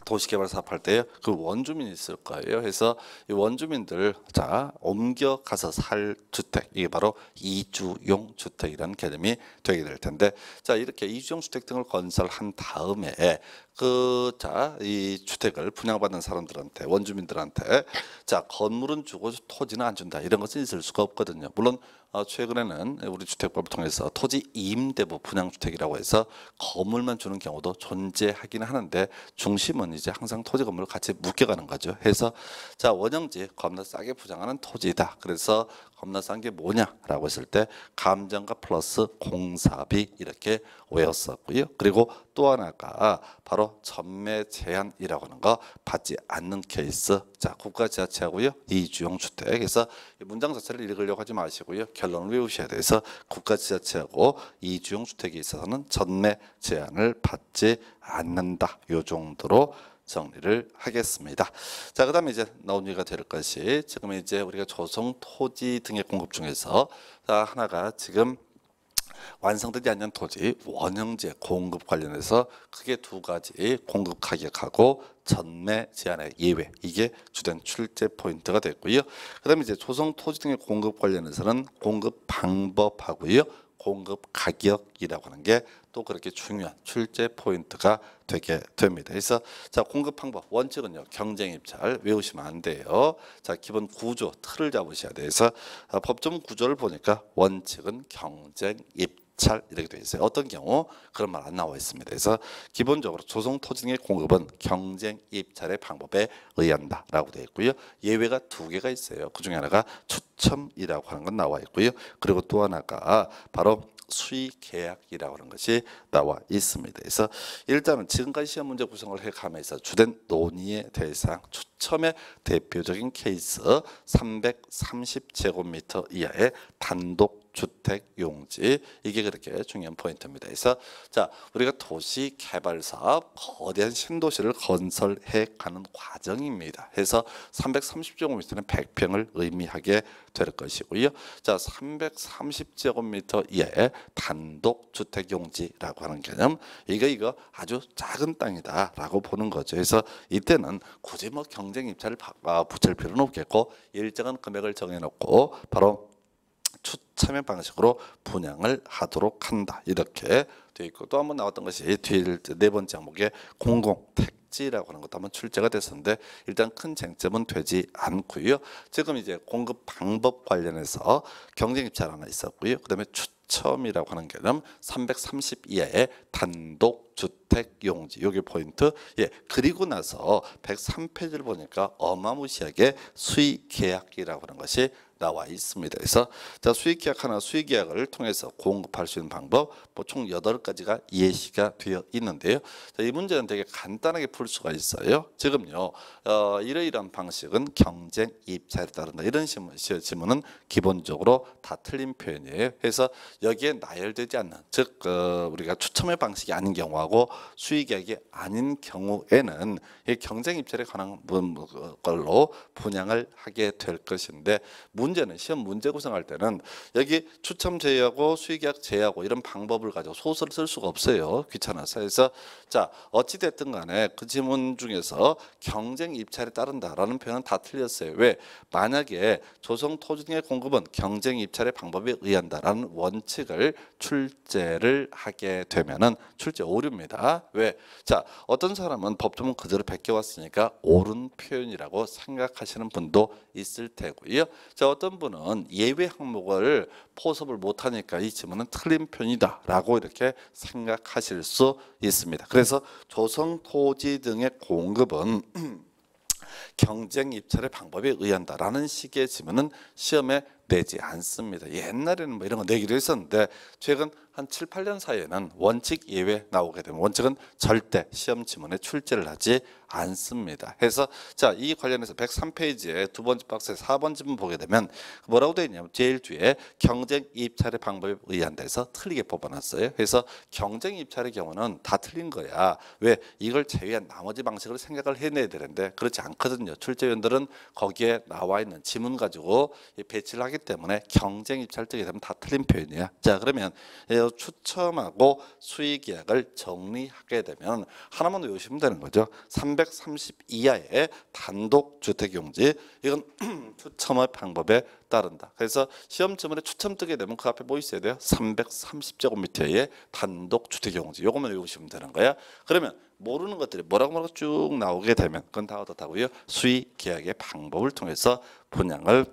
도시개발 사업할 때그 원주민이 있을 거예요. 그래서 이 원주민들 자 옮겨가서 살 주택 이게 바로 이주용 주택이라는 개념이 되게 될 텐데 자 이렇게 이주용 주택 등을 건설한 다음에 그자이 주택을 분양받는 사람들한테 원주민들한테 자 건물은 주고 토지는 안 준다 이런 것은 있을 수가 없거든요. 물론 어, 최근에는 우리 주택법을 통해서 토지 임대부 분양주택이라고 해서 건물만 주는 경우도 존재하긴 하는데 중심은 이제 항상 토지 건물 을 같이 묶여가는 거죠. 해서 자 원형지 겁나 싸게 부장하는 토지다. 그래서 겁나 싼 게 뭐냐라고 했을 때 감정가 플러스 공사비 이렇게 외웠었고요. 그리고 또 하나가 바로 전매 제한이라고 하는 거 받지 않는 케이스. 자 국가 지자체하고요 이주용 주택. 에서 문장 자체를 읽으려고 하지 마시고요. 결론을 외우셔야 돼서 국가지자체하고 이주용주택에 있어서는 전매 제한을 받지 않는다. 요 정도로 정리를 하겠습니다. 자, 그 다음에 이제 나온 얘기가 될 것이 지금 이제 우리가 조성 토지 등의 공급 중에서 하나가 지금 완성되지 않는 토지 원형제 공급 관련해서 크게 두 가지 공급 가격하고 전매 제한의 예외 이게 주된 출제 포인트가 됐고요. 그다음에 이제 조성 토지 등의 공급 관련해서는 공급 방법하고요. 공급 가격이라고 하는 게 또 그렇게 중요한 출제 포인트가 되게 됩니다. 그래서 자 공급 방법 원칙은요 경쟁 입찰 외우시면 안 돼요. 자 기본 구조 틀을 잡으셔야 돼서 아, 법정 구조를 보니까 원칙은 경쟁 입찰 잘 이렇게 되어 있어요. 어떤 경우 그런 말 안 나와 있습니다. 그래서 기본적으로 조성 토지 의 공급은 경쟁 입찰의 방법에 의한다라고 되어 있고요. 예외가 두 개가 있어요. 그 중에 하나가 추첨이라고 하는 건 나와 있고요. 그리고 또 하나가 바로 수익 계약이라고 하는 것이 나와 있습니다. 그래서 일단은 지금까지 시험 문제 구성을 해가면서 주된 논의의 대상 추첨의 대표적인 케이스 330제곱미터 이하의 단독 주택 용지 이게 그렇게 중요한 포인트입니다. 그래서 자 우리가 도시 개발 사업 거대한 신도시를 건설해 가는 과정입니다. 그서 330제곱미터는 100평을 의미하게 될 것이고요. 자 330제곱미터 이하의 단독 주택 용지라고 하는 개념 이거 이거 아주 작은 땅이다라고 보는 거죠. 그래서 이때는 굳이 뭐 경쟁 입찰을 어, 붙일 필요는 없겠고 일정한 금액을 정해놓고 바로 추첨의 방식으로 분양을 하도록 한다. 이렇게 돼 있고 또 한번 나왔던 것이 뒤네 번째 항목에 공공 택지라고 하는 것도 한 번 출제가 됐었는데 일단 큰 쟁점은 되지 않고요. 지금 이제 공급 방법 관련해서 경쟁 입찰 하나 있었고요. 그다음에 추첨이라고 하는 개념 330 이하의 단독 주택 용지 여기 포인트 예 그리고 나서 103페이지를 보니까 어마무시하게 수익 계약이라고 하는 것이 나와 있습니다. 그래서 자 수익계약 하나 수익계약을 통해서 공급할 수 있는 방법 뭐총 여덟 가지가 예시가 되어 있는데요. 자, 이 문제는 되게 간단하게 풀 수가 있어요. 지금요 어, 이러이러한 방식은 경쟁 입찰에 따른다 이런 질문은 기본적으로 다 틀린 표현이에요. 그래서 여기에 나열되지 않는 즉 어, 우리가 추첨의 방식이 아닌 경우하고 수익계약이 아닌 경우에는 이 경쟁 입찰에 관한 뭐, 그, 걸로 분양을 하게 될 것인데 문 문제는 시험 문제 구성할 때는 여기 추첨 제외하고 수의계약 제외하고 이런 방법을 가지고 소설을 쓸 수가 없어요. 귀찮아서. 그래서 자 어찌 됐든 간에 그질문 중에서 경쟁 입찰에 따른다라는 표현은 다 틀렸어요. 왜? 만약에 조성 토지 등의 공급은 경쟁 입찰의 방법에 의한다라는 원칙을 출제를 하게 되면은 출제 오류입니다. 왜? 자 어떤 사람은 법조문 그대로 베껴왔으니까 옳은 표현이라고 생각하시는 분도 있을 테고요. 자 어떤 어떤 분은 예외 항목을 포섭을 못하니까 이질문은 틀린 편이다라고 이렇게 생각하실 수 있습니다. 그래서 조성 토지 등의 공급은 경쟁 입찰의 방법에 의한다라는 식의 지문은 시험에 내지 않습니다. 옛날에는 뭐 이런 거 내기로 했었는데 최근 한 7, 8년 사이에는 원칙 예외 나오게 되면 원칙은 절대 시험 지문에 출제를 하지 않습니다. 해서 자, 이 관련해서 103페이지에 두 번째 박스에 4번 지문 보게 되면 뭐라고 되어 있냐면 제일 뒤에 경쟁 입찰의 방법에 의한 데서 틀리게 뽑아놨어요. 그래서 경쟁 입찰의 경우는 다 틀린 거야. 왜? 이걸 제외한 나머지 방식을 생각을 해내야 되는데 그렇지 않거든요. 출제위원들은 거기에 나와 있는 지문 가지고 배치를 하기 때문에 경쟁 입찰 뜨게 되면 다 틀린 표현이야. 자 그러면 예, 추첨하고 수익 계약을 정리하게 되면 하나만 외우시면 되는 거죠. 330 이하의 단독 주택용지 이건 추첨의 방법에 따른다. 그래서 시험 지문에 추첨 뜨게 되면 그 앞에 뭐 있어야 돼요? 330제곱미터의 단독 주택용지. 요거만 외우시면 되는 거야. 그러면 모르는 것들이 뭐라고 뭐라고 쭉 나오게 되면 그건 다 어떻다고요? 수익 계약의 방법을 통해서 분양을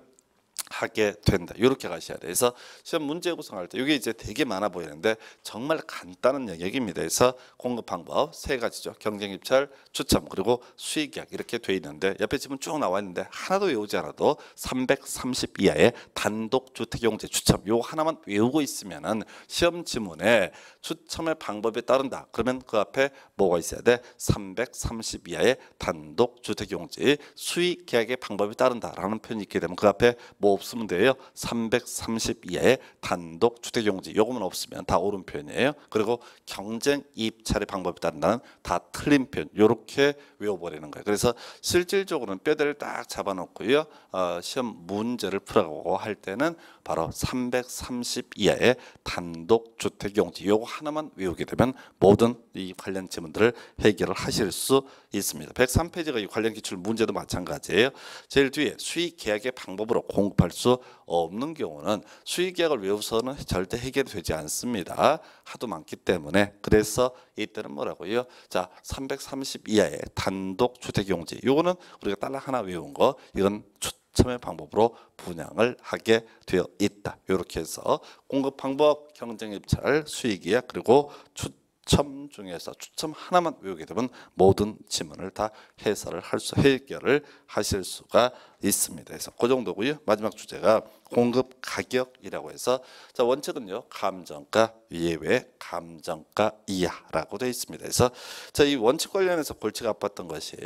하게 된다. 이렇게 가셔야 돼. 그래서 시험 문제 구성할 때 이게 이제 되게 많아 보이는데 정말 간단한 영역입니다. 그래서 공급 방법 세 가지죠. 경쟁 입찰, 추첨 그리고 수익 계약 이렇게 돼 있는데 옆에 지금 쭉 나와 있는데 하나도 외우지 않아도 330 이하의 단독 주택용지 추첨 요 하나만 외우고 있으면은 시험 지문에 추첨의 방법에 따른다. 그러면 그 앞에 뭐가 있어야 돼? 330 이하의 단독 주택용지 수익 계약의 방법이 따른다라는 표현이 있게 되면 그 앞에 뭐 없으면 돼요. 332의 단독 주택용지 요것만 없으면 다 옳은 표현이에요. 그리고 경쟁 입 차례 방법에 따른다는 다 틀린 표현 요렇게 외워버리는 거예요. 그래서 실질적으로는 뼈대를 딱 잡아놓고요. 어, 시험 문제를 풀어가고 할 때는 바로 332의 단독 주택용지 요거 하나만 외우게 되면 모든 이 관련 지문들을 해결을 하실 수 있습니다. 103페이지가 이 관련 기출 문제도 마찬가지예요. 제일 뒤에 수익 계약의 방법으로 공급할 해결할 수 없는 경우는 수의계약을 외우서는 절대 해결되지 않습니다. 하도 많기 때문에 그래서 이때는 뭐라고요? 자, 330 이하의 단독 주택용지. 요거는 우리가 딸랑 하나 외운 거. 이건 추첨의 방법으로 분양을 하게 되어 있다. 이렇게 해서 공급 방법, 경쟁 입찰, 수익계약 그리고 추 추첨 중에서 추첨 하나만 외우게 되면 모든 지문을 다 해설을 할수 해결을 하실 수가 있습니다. 그래서 그 정도고요. 마지막 주제가 공급 가격이라고 해서 자 원칙은요 감정가 예외 감정가 이하라고 되어 있습니다. 그래서 자이 원칙 관련해서 골치가 아팠던 것이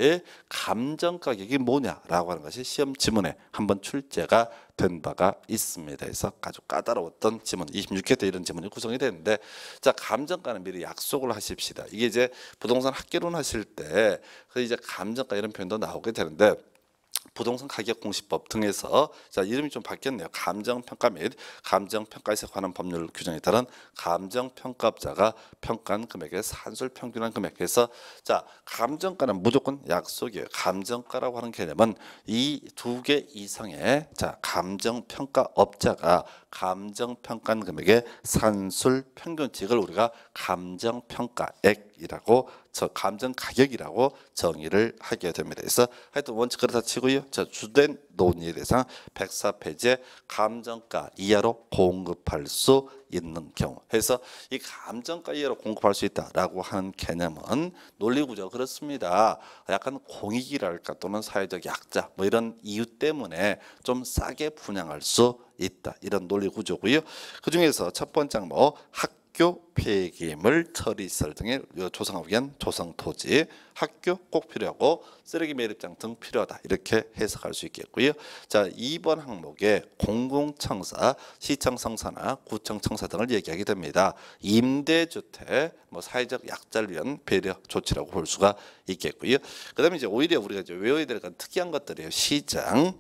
감정 가격이 뭐냐라고 하는 것이 시험 지문에 한번 출제가 된 바가 있습니다. 그래서 아주 까다로웠던 지문 26회 때 이런 지문이 구성이 되는데 자 감정가는 미리 약속을 하십시다. 이게 이제 부동산 학계론 하실 때그 이제 감정가 이런 표현도 나오게 되는데. 부동산 가격 공시법 등에서 자 이름이 좀 바뀌었네요. 감정평가 및 감정평가에서 관한 법률 규정에 따른 감정평가업자가 평가한 금액의 산술 평균한 금액에서 자 감정가는 무조건 약속이에요. 감정가라고 하는 개념은 이 두 개 이상의 자 감정평가업자가 감정평가한 금액의 산술 평균칙을 우리가 감정평가액이라고 저 감정 가격이라고 정의를 하게 됩니다. 그래서 하여튼 원칙 그렇다 치고요. 저 주된 논의 에 대상 104페이지에 감정가 이하로 공급할 수 있는 경우. 해서 이 감정가 이하로 공급할 수 있다라고 하는 개념은 논리구조 그렇습니다. 약간 공익이랄까 또는 사회적 약자 뭐 이런 이유 때문에 좀 싸게 분양할 수 있다. 이런 논리구조고요. 그중에서 첫 번째 뭐학 학교 폐기물 처리시설 등의 조성하기 위한 조성토지 학교 꼭 필요하고 쓰레기 매립장 등 필요하다 이렇게 해석할 수 있겠고요. 자 2번 항목에 공공청사, 시청청사나 구청청사 등을 얘기하게 됩니다. 임대주택, 뭐 사회적 약자를 위한 배려 조치라고 볼 수가 있겠고요. 그 다음에 이제 오히려 우리가 이제 외워야 될 특이한 것들이에요. 시장,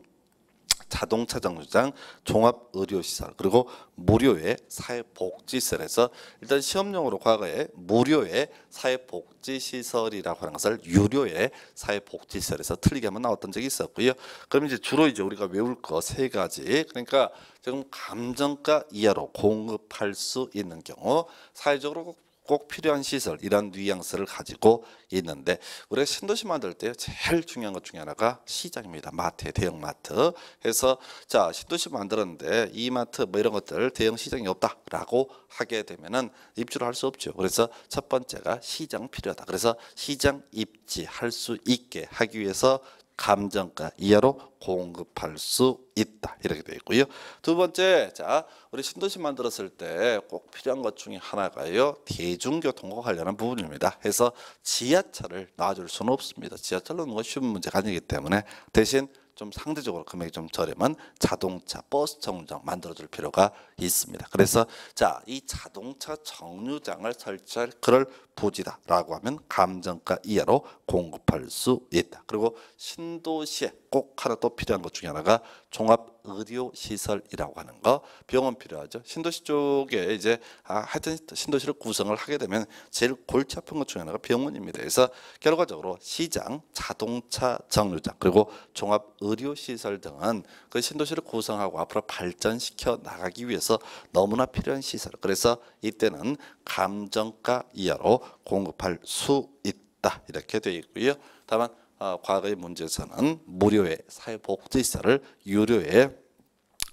자동차 정류장, 종합 의료 시설, 그리고 무료의 사회복지 시설에서 일단 시험용으로 과거에 무료의 사회복지 시설이라고 하는 것을 유료의 사회복지 시설에서 틀리게 하면 나왔던 적이 있었고요. 그럼 이제 주로 이제 우리가 외울 거 세 가지. 그러니까 지금 감정가 이하로 공급할 수 있는 경우 사회적으로 꼭 필요한 시설 이런 뉘앙스를 가지고 있는데 우리가 신도시 만들 때 제일 중요한 것 중에 하나가 시장입니다. 마트, 대형 마트 해서 자 신도시 만들었는데 이마트 뭐 이런 것들 대형 시장이 없다라고 하게 되면은 입주를 할 수 없죠. 그래서 첫 번째가 시장 필요하다. 그래서 시장 입지할 수 있게 하기 위해서 감정가 이하로 공급할 수 있다 이렇게 되어 있고요. 두 번째, 자 우리 신도시 만들었을 때 꼭 필요한 것 중에 하나가요 대중교통과 관련한 부분입니다. 해서 지하철을 놔줄 수는 없습니다. 지하철로 놓는 건 뭐 쉬운 문제가 아니기 때문에 대신 좀 상대적으로 금액이 좀 저렴한 자동차 버스 정류장 만들어줄 필요가 있습니다. 그래서 자 이 자동차 정류장을 설치할 그럴 부지다라고 하면 감정가 이하로 공급할 수 있다. 그리고 신도시에 꼭 하나 또 필요한 것 중에 하나가 종합 의료 시설이라고 하는 거. 병원 필요하죠. 신도시 쪽에 이제 아, 하여튼 신도시를 구성을 하게 되면 제일 골치 아픈 것 중에 하나가 병원입니다. 그래서 결과적으로 시장, 자동차 정류장 그리고 종합 의료 시설 등은 그 신도시를 구성하고 앞으로 발전시켜 나가기 위해서 너무나 필요한 시설. 그래서 이때는 감정가 이하로 공급할 수 있다 이렇게 되어 있고요. 다만 아, 과거의 문제에서는 무료의 사회복지사를 유료의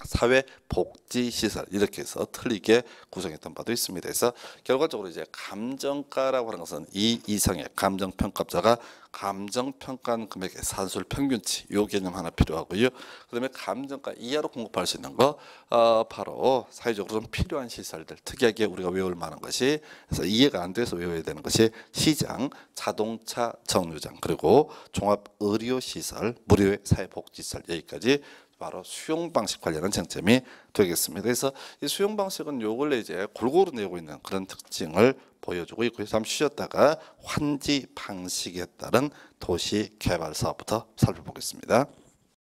사회 복지 시설 이렇게 해서 틀리게 구성했던 바도 있습니다. 그래서 결과적으로 이제 감정가라고 하는 것은 이 이상의 감정 평가자가 감정 평가한 금액의 산술 평균치 요 개념 하나 필요하고요. 그다음에 감정가 이하로 공급할 수 있는 거 어, 바로 사회적으로 좀 필요한 시설들 특이하게 우리가 외울 만한 것이 그래서 이해가 안 돼서 외워야 되는 것이 시장, 자동차 정류장 그리고 종합 의료 시설, 무료의 사회 복지 시설 여기까지 바로 수용 방식 관련한 쟁점이 되겠습니다. 그래서 이 수용 방식은 요걸래 이제 골고루 내고 있는 그런 특징을 보여주고 있고요. 잠시 쉬었다가 환지 방식에 따른 도시 개발 사업부터 살펴보겠습니다.